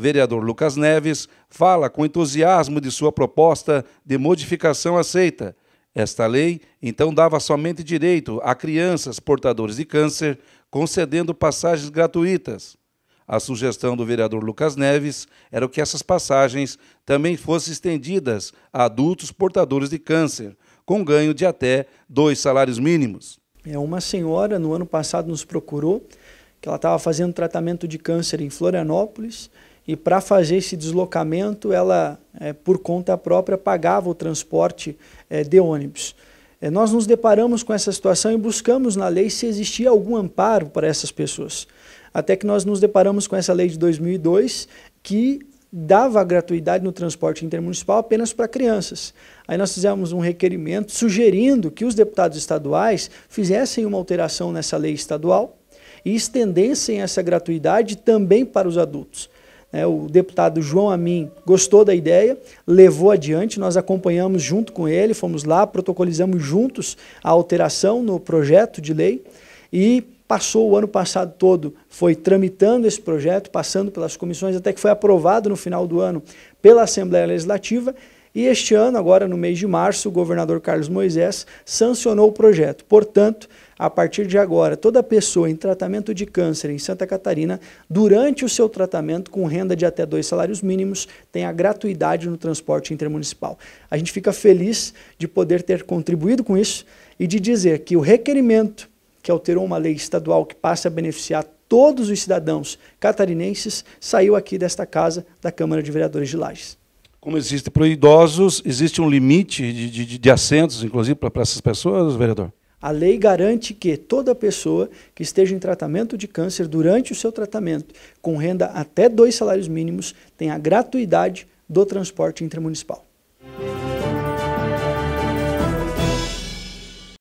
Vereador Lucas Neves fala com entusiasmo de sua proposta de modificação aceita. Esta lei então dava somente direito a crianças portadores de câncer, concedendo passagens gratuitas. A sugestão do vereador Lucas Neves era que essas passagens também fossem estendidas a adultos portadores de câncer, com ganho de até dois salários mínimos. É, uma senhora no ano passado nos procurou que ela estava fazendo tratamento de câncer em Florianópolis e para fazer esse deslocamento ela, é, por conta própria, pagava o transporte é, de ônibus. É, nós nos deparamos com essa situação e buscamos na lei se existia algum amparo para essas pessoas. Até que nós nos deparamos com essa lei de 2002 que dava gratuidade no transporte intermunicipal apenas para crianças. Aí nós fizemos um requerimento sugerindo que os deputados estaduais fizessem uma alteração nessa lei estadual e estendessem essa gratuidade também para os adultos. É, o deputado João Amin gostou da ideia, levou adiante, nós acompanhamos junto com ele, fomos lá, protocolizamos juntos a alteração no projeto de lei e passou o ano passado todo, foi tramitando esse projeto, passando pelas comissões, até que foi aprovado no final do ano pela Assembleia Legislativa. E este ano, agora no mês de março, o governador Carlos Moisés sancionou o projeto. Portanto, a partir de agora, toda pessoa em tratamento de câncer em Santa Catarina, durante o seu tratamento com renda de até dois salários mínimos, tem a gratuidade no transporte intermunicipal. A gente fica feliz de poder ter contribuído com isso e de dizer que o requerimento que alterou uma lei estadual que passa a beneficiar todos os cidadãos catarinenses, saiu aqui desta casa da Câmara de Vereadores de Lages. Como existe para idosos, existe um limite de, de, de assentos, inclusive, para, essas pessoas, vereador? A lei garante que toda pessoa que esteja em tratamento de câncer durante o seu tratamento, com renda até dois salários mínimos, tenha gratuidade do transporte intramunicipal.